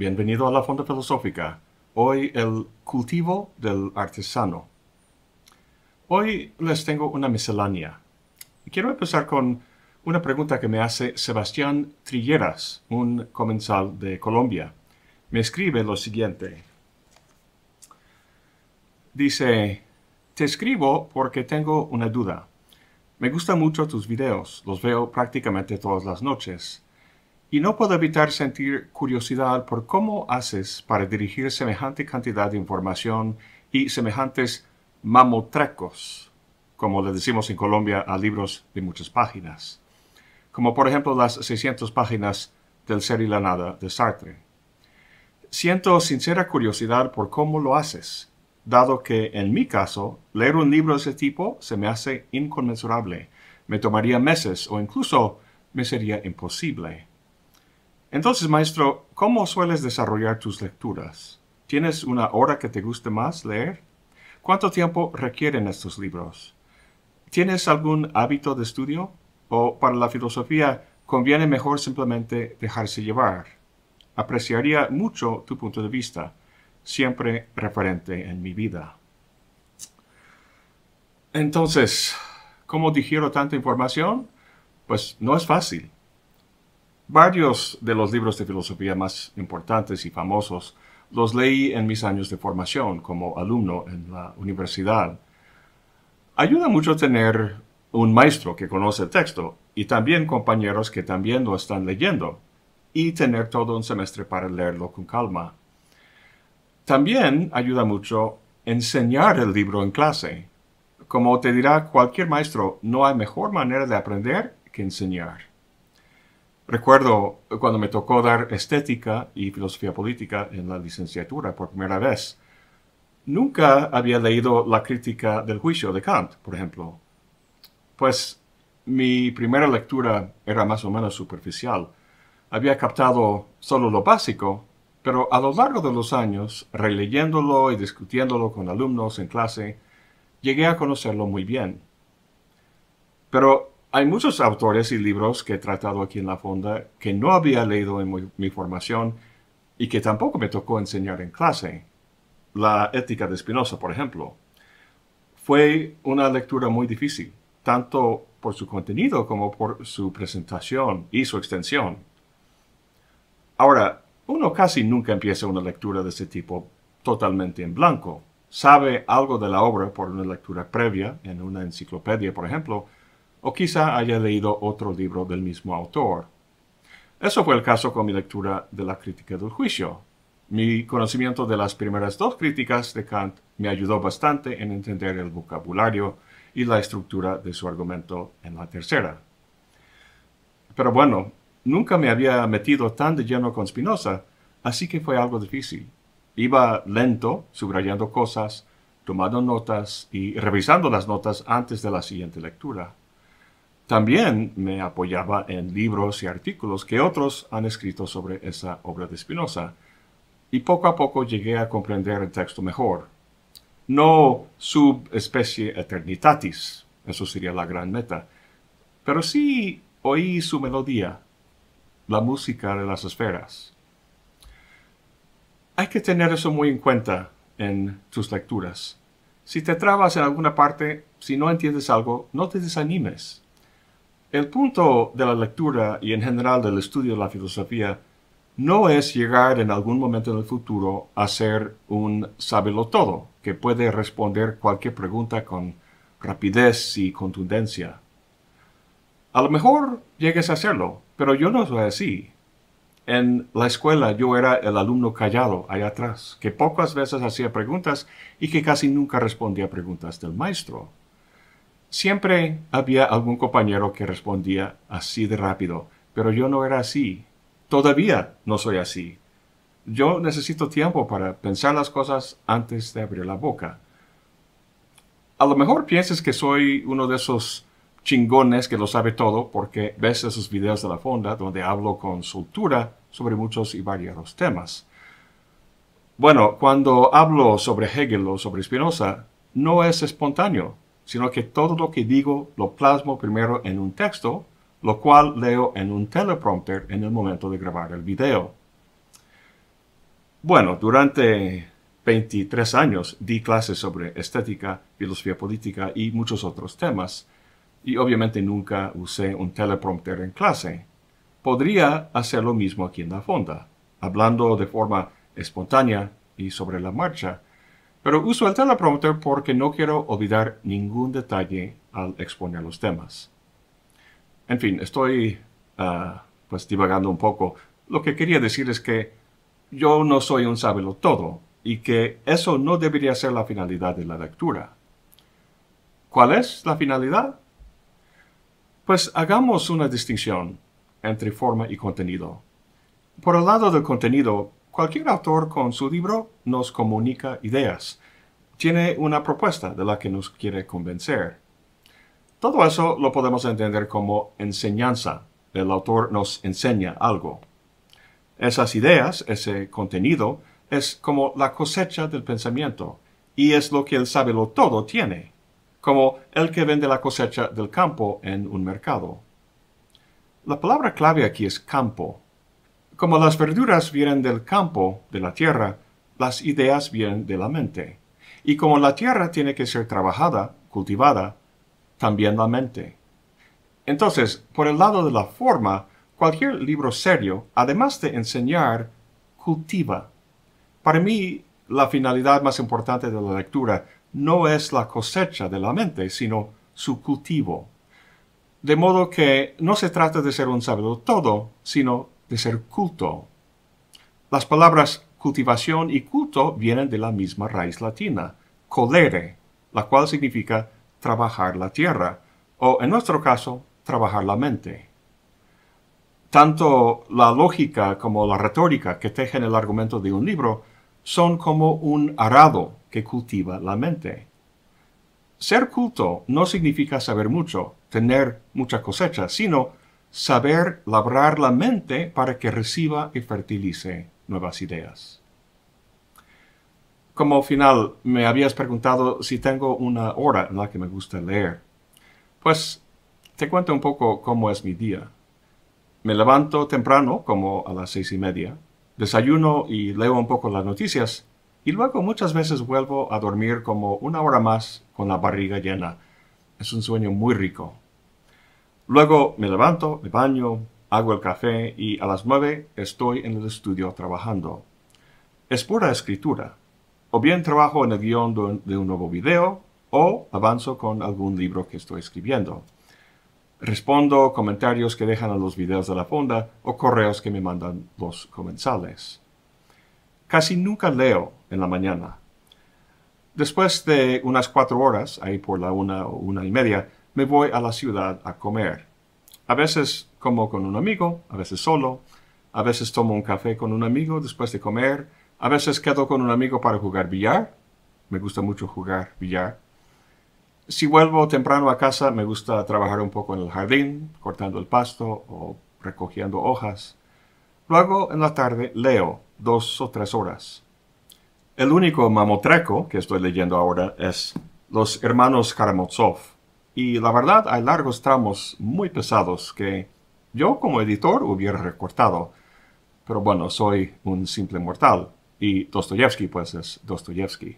bienvenido a la Fonda Filosófica. Hoy el cultivo del artesano. Hoy les tengo una miscelánea. Quiero empezar con una pregunta que me hace Sebastián Trilleras, un comensal de Colombia. Me escribe lo siguiente. Dice, te escribo porque tengo una duda. Me gustan mucho tus videos, los veo prácticamente todas las noches y no puedo evitar sentir curiosidad por cómo haces para dirigir semejante cantidad de información y semejantes mamotrecos, como le decimos en Colombia a libros de muchas páginas, como por ejemplo las 600 páginas del Ser y la Nada de Sartre. Siento sincera curiosidad por cómo lo haces, dado que en mi caso leer un libro de ese tipo se me hace inconmensurable, me tomaría meses o incluso me sería imposible. Entonces, maestro, ¿cómo sueles desarrollar tus lecturas? ¿Tienes una hora que te guste más leer? ¿Cuánto tiempo requieren estos libros? ¿Tienes algún hábito de estudio? ¿O para la filosofía conviene mejor simplemente dejarse llevar? Apreciaría mucho tu punto de vista, siempre referente en mi vida. Entonces, ¿cómo digiero tanta información? Pues no es fácil. Varios de los libros de filosofía más importantes y famosos los leí en mis años de formación como alumno en la universidad. Ayuda mucho tener un maestro que conoce el texto y también compañeros que también lo están leyendo y tener todo un semestre para leerlo con calma. También ayuda mucho enseñar el libro en clase. Como te dirá cualquier maestro, no hay mejor manera de aprender que enseñar. Recuerdo cuando me tocó dar estética y filosofía política en la licenciatura por primera vez. Nunca había leído la crítica del juicio de Kant, por ejemplo. Pues mi primera lectura era más o menos superficial. Había captado solo lo básico, pero a lo largo de los años, releyéndolo y discutiéndolo con alumnos en clase, llegué a conocerlo muy bien. Pero hay muchos autores y libros que he tratado aquí en la fonda que no había leído en mi, formación y que tampoco me tocó enseñar en clase. La ética de Spinoza, por ejemplo. Fue una lectura muy difícil, tanto por su contenido como por su presentación y su extensión. Ahora, uno casi nunca empieza una lectura de este tipo totalmente en blanco. Sabe algo de la obra por una lectura previa, en una enciclopedia, por ejemplo, o quizá haya leído otro libro del mismo autor. Eso fue el caso con mi lectura de la crítica del juicio. Mi conocimiento de las primeras dos críticas de Kant me ayudó bastante en entender el vocabulario y la estructura de su argumento en la tercera. Pero bueno, nunca me había metido tan de lleno con Spinoza, así que fue algo difícil. Iba lento, subrayando cosas, tomando notas y revisando las notas antes de la siguiente lectura. También me apoyaba en libros y artículos que otros han escrito sobre esa obra de Spinoza, y poco a poco llegué a comprender el texto mejor. No sub specie eternitatis, eso sería la gran meta, pero sí oí su melodía, la música de las esferas. Hay que tener eso muy en cuenta en tus lecturas. Si te trabas en alguna parte, si no entiendes algo, no te desanimes. El punto de la lectura y en general del estudio de la filosofía no es llegar en algún momento en el futuro a ser un sábelo todo, que puede responder cualquier pregunta con rapidez y contundencia. A lo mejor llegues a hacerlo, pero yo no soy así. En la escuela yo era el alumno callado allá atrás, que pocas veces hacía preguntas y que casi nunca respondía preguntas del maestro. Siempre había algún compañero que respondía así de rápido, pero yo no era así. Todavía no soy así. Yo necesito tiempo para pensar las cosas antes de abrir la boca. A lo mejor piensas que soy uno de esos chingones que lo sabe todo porque ves esos videos de la fonda donde hablo con soltura sobre muchos y variados temas. Bueno, cuando hablo sobre Hegel o sobre Spinoza, no es espontáneo, sino que todo lo que digo lo plasmo primero en un texto, lo cual leo en un teleprompter en el momento de grabar el video. Bueno, durante 23 años di clases sobre estética, filosofía política y muchos otros temas, y obviamente nunca usé un teleprompter en clase. Podría hacer lo mismo aquí en la fonda, hablando de forma espontánea y sobre la marcha, pero uso el teleprompter porque no quiero olvidar ningún detalle al exponer los temas. En fin, estoy ah, pues divagando un poco. Lo que quería decir es que yo no soy un sábelo todo y que eso no debería ser la finalidad de la lectura. ¿Cuál es la finalidad? Pues hagamos una distinción entre forma y contenido. Por el lado del contenido, Cualquier autor con su libro nos comunica ideas, tiene una propuesta de la que nos quiere convencer. Todo eso lo podemos entender como enseñanza. El autor nos enseña algo. Esas ideas, ese contenido, es como la cosecha del pensamiento, y es lo que el sábelo todo tiene, como el que vende la cosecha del campo en un mercado. La palabra clave aquí es campo, como las verduras vienen del campo, de la tierra, las ideas vienen de la mente. Y como la tierra tiene que ser trabajada, cultivada, también la mente. Entonces, por el lado de la forma, cualquier libro serio, además de enseñar, cultiva. Para mí, la finalidad más importante de la lectura no es la cosecha de la mente, sino su cultivo. De modo que no se trata de ser un sabio todo, sino de ser culto. Las palabras cultivación y culto vienen de la misma raíz latina, colere, la cual significa trabajar la tierra, o en nuestro caso, trabajar la mente. Tanto la lógica como la retórica que tejen el argumento de un libro son como un arado que cultiva la mente. Ser culto no significa saber mucho, tener mucha cosecha, sino saber labrar la mente para que reciba y fertilice nuevas ideas. Como final, me habías preguntado si tengo una hora en la que me gusta leer. Pues te cuento un poco cómo es mi día. Me levanto temprano, como a las seis y media, desayuno y leo un poco las noticias, y luego muchas veces vuelvo a dormir como una hora más con la barriga llena. Es un sueño muy rico. Luego me levanto, me baño, hago el café y a las nueve estoy en el estudio trabajando. Es pura escritura. O bien trabajo en el guión de un nuevo video o avanzo con algún libro que estoy escribiendo. Respondo comentarios que dejan a los videos de la fonda o correos que me mandan los comensales. Casi nunca leo en la mañana. Después de unas cuatro horas, ahí por la una o una y media, me voy a la ciudad a comer. A veces como con un amigo, a veces solo, a veces tomo un café con un amigo después de comer, a veces quedo con un amigo para jugar billar, me gusta mucho jugar billar. Si vuelvo temprano a casa, me gusta trabajar un poco en el jardín, cortando el pasto o recogiendo hojas. Luego, en la tarde, leo dos o tres horas. El único mamotreco que estoy leyendo ahora es Los Hermanos Karamazov y la verdad hay largos tramos muy pesados que yo como editor hubiera recortado. Pero bueno, soy un simple mortal y Dostoyevsky pues es Dostoyevsky.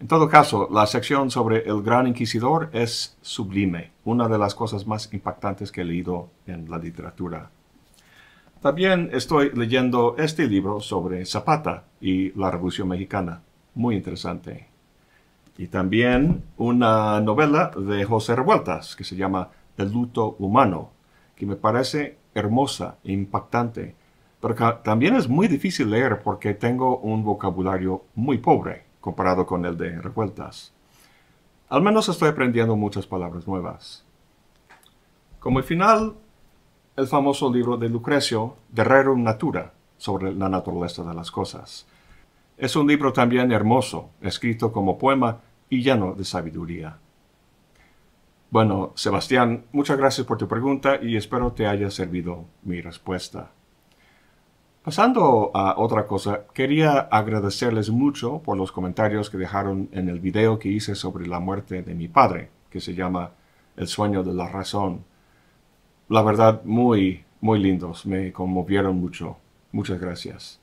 En todo caso, la sección sobre el Gran Inquisidor es sublime, una de las cosas más impactantes que he leído en la literatura. También estoy leyendo este libro sobre Zapata y la Revolución Mexicana. Muy interesante y también una novela de José Revueltas que se llama El luto humano, que me parece hermosa e impactante, pero también es muy difícil leer porque tengo un vocabulario muy pobre comparado con el de Revueltas. Al menos estoy aprendiendo muchas palabras nuevas. Como el final, el famoso libro de Lucrecio, De Natura, sobre la naturaleza de las cosas, es un libro también hermoso, escrito como poema y lleno de sabiduría. Bueno, Sebastián, muchas gracias por tu pregunta y espero te haya servido mi respuesta. Pasando a otra cosa, quería agradecerles mucho por los comentarios que dejaron en el video que hice sobre la muerte de mi padre, que se llama El sueño de la razón. La verdad, muy, muy lindos, me conmovieron mucho. Muchas gracias.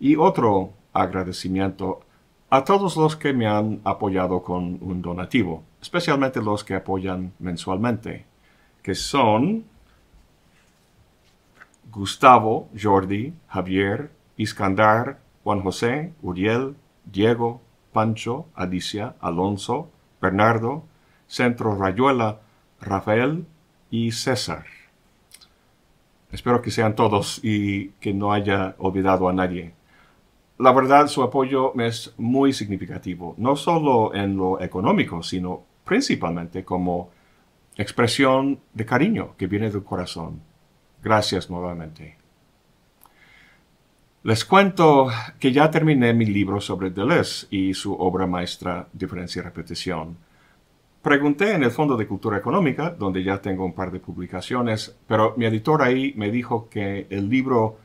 Y otro agradecimiento a todos los que me han apoyado con un donativo, especialmente los que apoyan mensualmente, que son Gustavo, Jordi, Javier, Iskandar, Juan José, Uriel, Diego, Pancho, Alicia, Alonso, Bernardo, Centro Rayuela, Rafael y César. Espero que sean todos y que no haya olvidado a nadie la verdad su apoyo me es muy significativo, no solo en lo económico, sino principalmente como expresión de cariño que viene del corazón. Gracias nuevamente. Les cuento que ya terminé mi libro sobre Deleuze y su obra maestra Diferencia y Repetición. Pregunté en el Fondo de Cultura Económica, donde ya tengo un par de publicaciones, pero mi editor ahí me dijo que el libro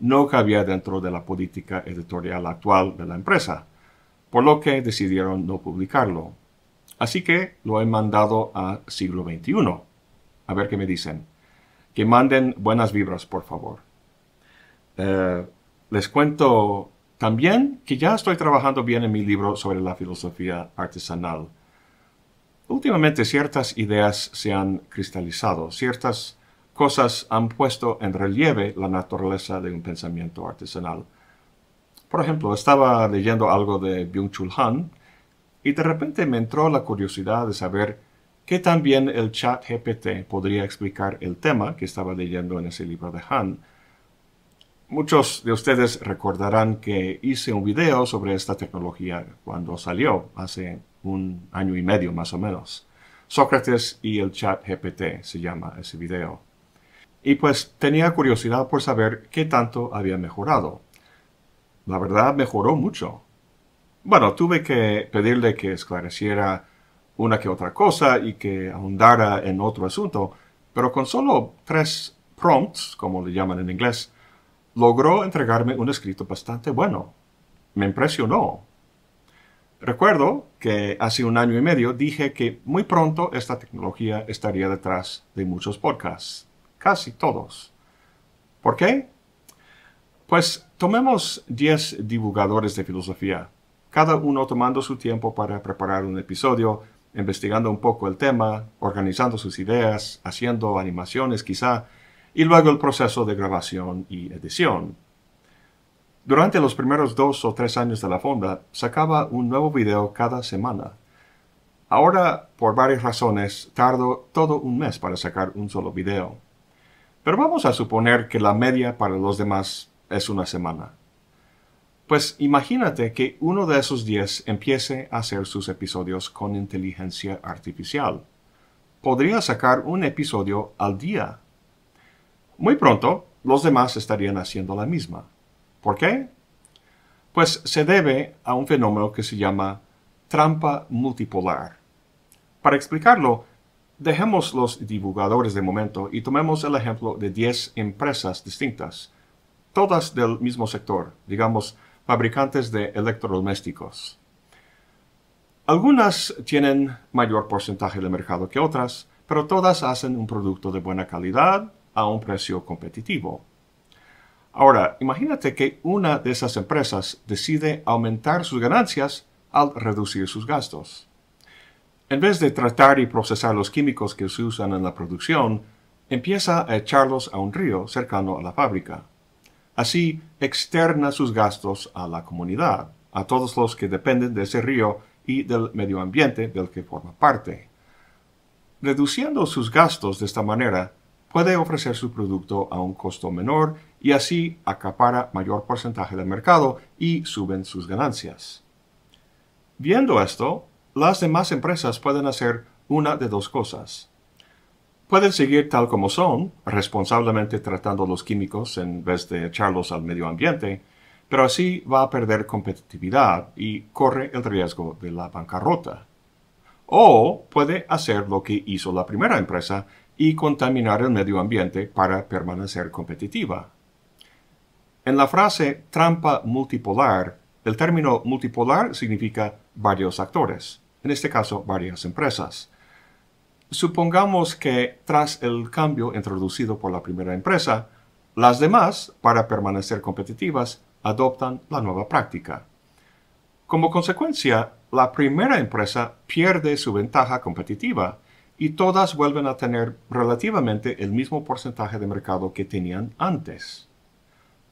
no cabía dentro de la política editorial actual de la empresa, por lo que decidieron no publicarlo. Así que lo he mandado a siglo XXI. A ver qué me dicen. Que manden buenas vibras, por favor. Eh, les cuento también que ya estoy trabajando bien en mi libro sobre la filosofía artesanal. Últimamente ciertas ideas se han cristalizado, ciertas cosas han puesto en relieve la naturaleza de un pensamiento artesanal. Por ejemplo, estaba leyendo algo de Byung-Chul Han y de repente me entró la curiosidad de saber qué también el chat GPT podría explicar el tema que estaba leyendo en ese libro de Han. Muchos de ustedes recordarán que hice un video sobre esta tecnología cuando salió, hace un año y medio más o menos. Sócrates y el chat GPT se llama ese video y pues tenía curiosidad por saber qué tanto había mejorado. La verdad mejoró mucho. Bueno, tuve que pedirle que esclareciera una que otra cosa y que ahondara en otro asunto, pero con solo tres prompts, como le llaman en inglés, logró entregarme un escrito bastante bueno. Me impresionó. Recuerdo que hace un año y medio dije que muy pronto esta tecnología estaría detrás de muchos podcasts casi todos. ¿Por qué? Pues tomemos 10 divulgadores de filosofía, cada uno tomando su tiempo para preparar un episodio, investigando un poco el tema, organizando sus ideas, haciendo animaciones quizá, y luego el proceso de grabación y edición. Durante los primeros dos o tres años de la fonda, sacaba un nuevo video cada semana. Ahora, por varias razones, tardo todo un mes para sacar un solo video. Pero vamos a suponer que la media para los demás es una semana. Pues imagínate que uno de esos 10 empiece a hacer sus episodios con inteligencia artificial. Podría sacar un episodio al día. Muy pronto, los demás estarían haciendo la misma. ¿Por qué? Pues se debe a un fenómeno que se llama trampa multipolar. Para explicarlo, Dejemos los divulgadores de momento y tomemos el ejemplo de 10 empresas distintas, todas del mismo sector, digamos, fabricantes de electrodomésticos. Algunas tienen mayor porcentaje de mercado que otras, pero todas hacen un producto de buena calidad a un precio competitivo. Ahora, imagínate que una de esas empresas decide aumentar sus ganancias al reducir sus gastos. En vez de tratar y procesar los químicos que se usan en la producción, empieza a echarlos a un río cercano a la fábrica. Así externa sus gastos a la comunidad, a todos los que dependen de ese río y del medio ambiente del que forma parte. Reduciendo sus gastos de esta manera, puede ofrecer su producto a un costo menor y así acapara mayor porcentaje del mercado y suben sus ganancias. Viendo esto, las demás empresas pueden hacer una de dos cosas. Pueden seguir tal como son, responsablemente tratando los químicos en vez de echarlos al medio ambiente, pero así va a perder competitividad y corre el riesgo de la bancarrota. O puede hacer lo que hizo la primera empresa y contaminar el medio ambiente para permanecer competitiva. En la frase trampa multipolar el término multipolar significa varios actores, en este caso varias empresas. Supongamos que tras el cambio introducido por la primera empresa, las demás, para permanecer competitivas, adoptan la nueva práctica. Como consecuencia, la primera empresa pierde su ventaja competitiva y todas vuelven a tener relativamente el mismo porcentaje de mercado que tenían antes.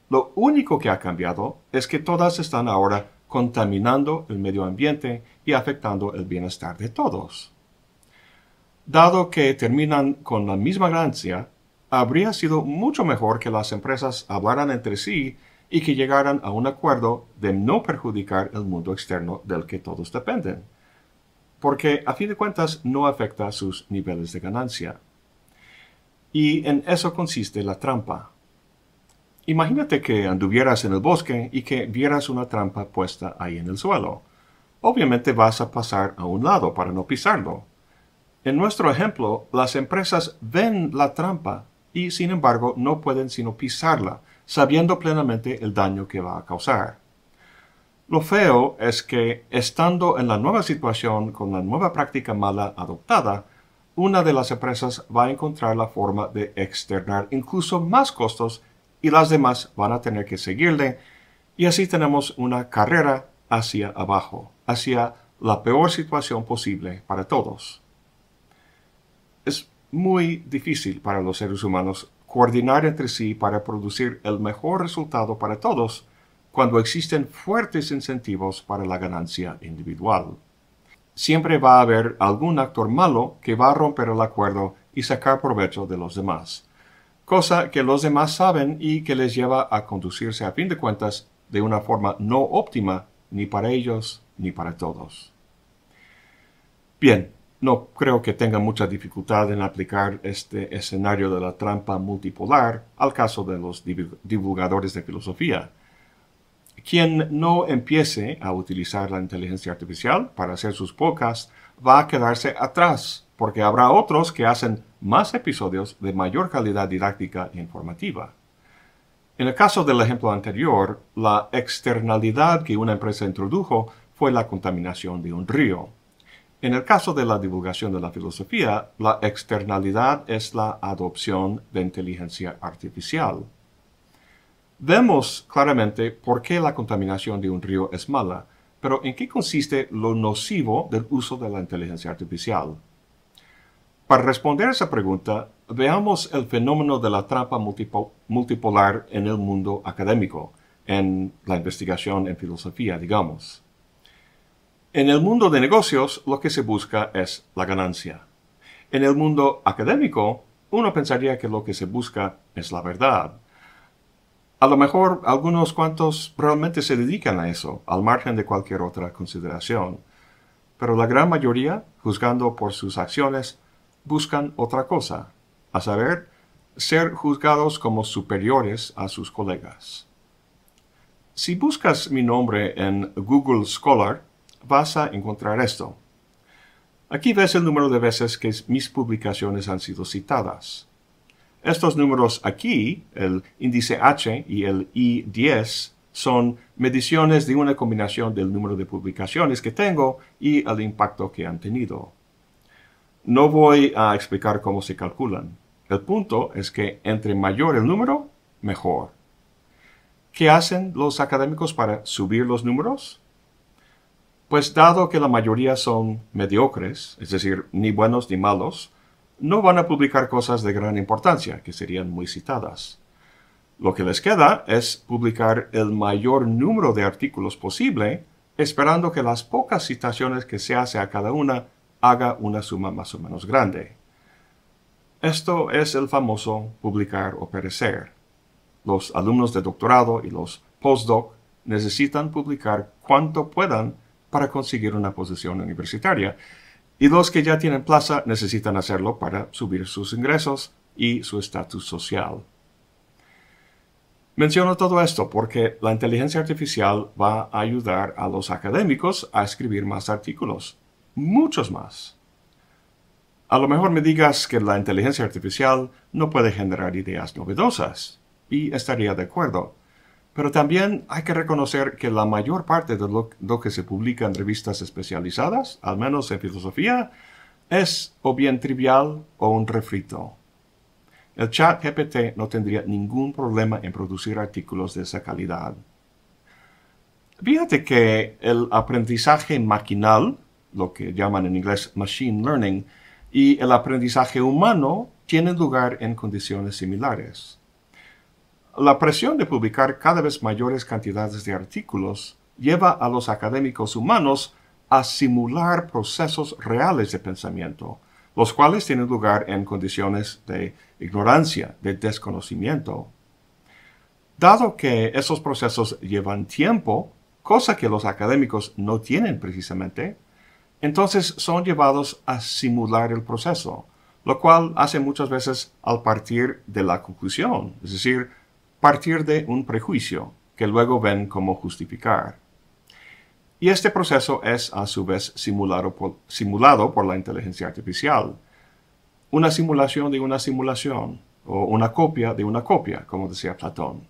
Lo único que ha cambiado es que todas están ahora contaminando el medio ambiente y afectando el bienestar de todos. Dado que terminan con la misma ganancia, habría sido mucho mejor que las empresas hablaran entre sí y que llegaran a un acuerdo de no perjudicar el mundo externo del que todos dependen, porque a fin de cuentas no afecta sus niveles de ganancia. Y en eso consiste la trampa. Imagínate que anduvieras en el bosque y que vieras una trampa puesta ahí en el suelo. Obviamente vas a pasar a un lado para no pisarlo. En nuestro ejemplo, las empresas ven la trampa y sin embargo no pueden sino pisarla, sabiendo plenamente el daño que va a causar. Lo feo es que, estando en la nueva situación con la nueva práctica mala adoptada, una de las empresas va a encontrar la forma de externar incluso más costos y las demás van a tener que seguirle y así tenemos una carrera hacia abajo, hacia la peor situación posible para todos. Es muy difícil para los seres humanos coordinar entre sí para producir el mejor resultado para todos cuando existen fuertes incentivos para la ganancia individual. Siempre va a haber algún actor malo que va a romper el acuerdo y sacar provecho de los demás cosa que los demás saben y que les lleva a conducirse a fin de cuentas de una forma no óptima ni para ellos ni para todos. Bien, no creo que tengan mucha dificultad en aplicar este escenario de la trampa multipolar al caso de los divulgadores de filosofía. Quien no empiece a utilizar la inteligencia artificial para hacer sus pocas va a quedarse atrás, porque habrá otros que hacen más episodios de mayor calidad didáctica e informativa. En el caso del ejemplo anterior, la externalidad que una empresa introdujo fue la contaminación de un río. En el caso de la divulgación de la filosofía, la externalidad es la adopción de inteligencia artificial. Vemos claramente por qué la contaminación de un río es mala, pero ¿en qué consiste lo nocivo del uso de la inteligencia artificial? Para responder a esa pregunta, veamos el fenómeno de la trampa multipolar en el mundo académico, en la investigación en filosofía, digamos. En el mundo de negocios, lo que se busca es la ganancia. En el mundo académico, uno pensaría que lo que se busca es la verdad, a lo mejor algunos cuantos realmente se dedican a eso, al margen de cualquier otra consideración, pero la gran mayoría, juzgando por sus acciones, buscan otra cosa, a saber, ser juzgados como superiores a sus colegas. Si buscas mi nombre en Google Scholar, vas a encontrar esto. Aquí ves el número de veces que mis publicaciones han sido citadas. Estos números aquí, el índice H y el I10, son mediciones de una combinación del número de publicaciones que tengo y el impacto que han tenido. No voy a explicar cómo se calculan. El punto es que entre mayor el número, mejor. ¿Qué hacen los académicos para subir los números? Pues dado que la mayoría son mediocres, es decir, ni buenos ni malos, no van a publicar cosas de gran importancia, que serían muy citadas. Lo que les queda es publicar el mayor número de artículos posible, esperando que las pocas citaciones que se hace a cada una haga una suma más o menos grande. Esto es el famoso publicar o perecer. Los alumnos de doctorado y los postdoc necesitan publicar cuanto puedan para conseguir una posición universitaria, y los que ya tienen plaza necesitan hacerlo para subir sus ingresos y su estatus social. Menciono todo esto porque la inteligencia artificial va a ayudar a los académicos a escribir más artículos, muchos más. A lo mejor me digas que la inteligencia artificial no puede generar ideas novedosas, y estaría de acuerdo, pero también hay que reconocer que la mayor parte de lo, que se publica en revistas especializadas, al menos en filosofía, es o bien trivial o un refrito. El chat GPT no tendría ningún problema en producir artículos de esa calidad. Fíjate que el aprendizaje maquinal, lo que llaman en inglés machine learning, y el aprendizaje humano tienen lugar en condiciones similares. La presión de publicar cada vez mayores cantidades de artículos lleva a los académicos humanos a simular procesos reales de pensamiento, los cuales tienen lugar en condiciones de ignorancia, de desconocimiento. Dado que esos procesos llevan tiempo, cosa que los académicos no tienen precisamente, entonces son llevados a simular el proceso, lo cual hace muchas veces al partir de la conclusión, es decir, partir de un prejuicio que luego ven como justificar. Y este proceso es a su vez simulado por, simulado por la inteligencia artificial. Una simulación de una simulación o una copia de una copia, como decía Platón.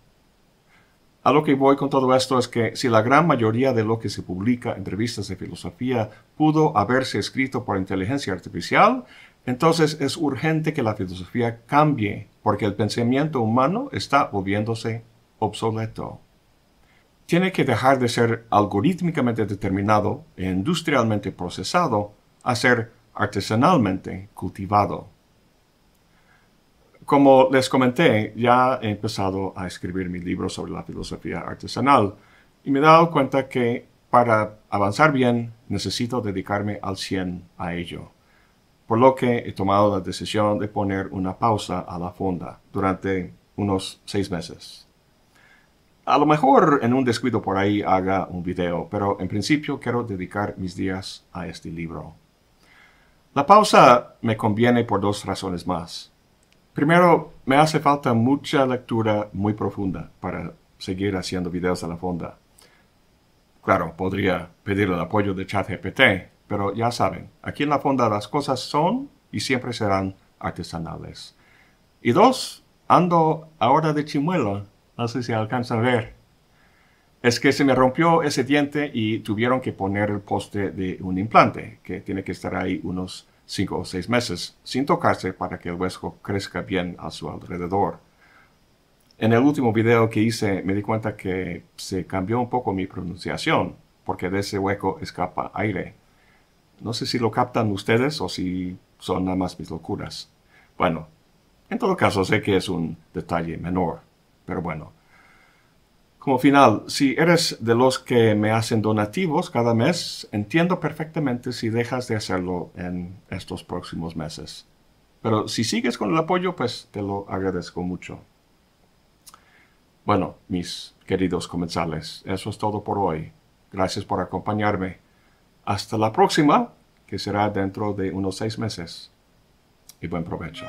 A lo que voy con todo esto es que si la gran mayoría de lo que se publica en revistas de filosofía pudo haberse escrito por inteligencia artificial, entonces es urgente que la filosofía cambie porque el pensamiento humano está volviéndose obsoleto. Tiene que dejar de ser algorítmicamente determinado e industrialmente procesado a ser artesanalmente cultivado. Como les comenté, ya he empezado a escribir mi libro sobre la filosofía artesanal y me he dado cuenta que para avanzar bien necesito dedicarme al 100 a ello por lo que he tomado la decisión de poner una pausa a la fonda durante unos seis meses. A lo mejor en un descuido por ahí haga un video, pero en principio quiero dedicar mis días a este libro. La pausa me conviene por dos razones más. Primero, me hace falta mucha lectura muy profunda para seguir haciendo videos a la fonda. Claro, podría pedir el apoyo de ChatGPT, pero ya saben, aquí en la fonda las cosas son y siempre serán artesanales. Y dos, ando ahora de chimuelo, no sé si alcanzan a ver. Es que se me rompió ese diente y tuvieron que poner el poste de un implante, que tiene que estar ahí unos 5 o 6 meses, sin tocarse para que el hueso crezca bien a su alrededor. En el último video que hice me di cuenta que se cambió un poco mi pronunciación, porque de ese hueco escapa aire no sé si lo captan ustedes o si son nada más mis locuras. Bueno, en todo caso sé que es un detalle menor, pero bueno. Como final, si eres de los que me hacen donativos cada mes, entiendo perfectamente si dejas de hacerlo en estos próximos meses. Pero si sigues con el apoyo, pues te lo agradezco mucho. Bueno, mis queridos comensales, eso es todo por hoy. Gracias por acompañarme. Hasta la próxima, que será dentro de unos seis meses. Y buen provecho.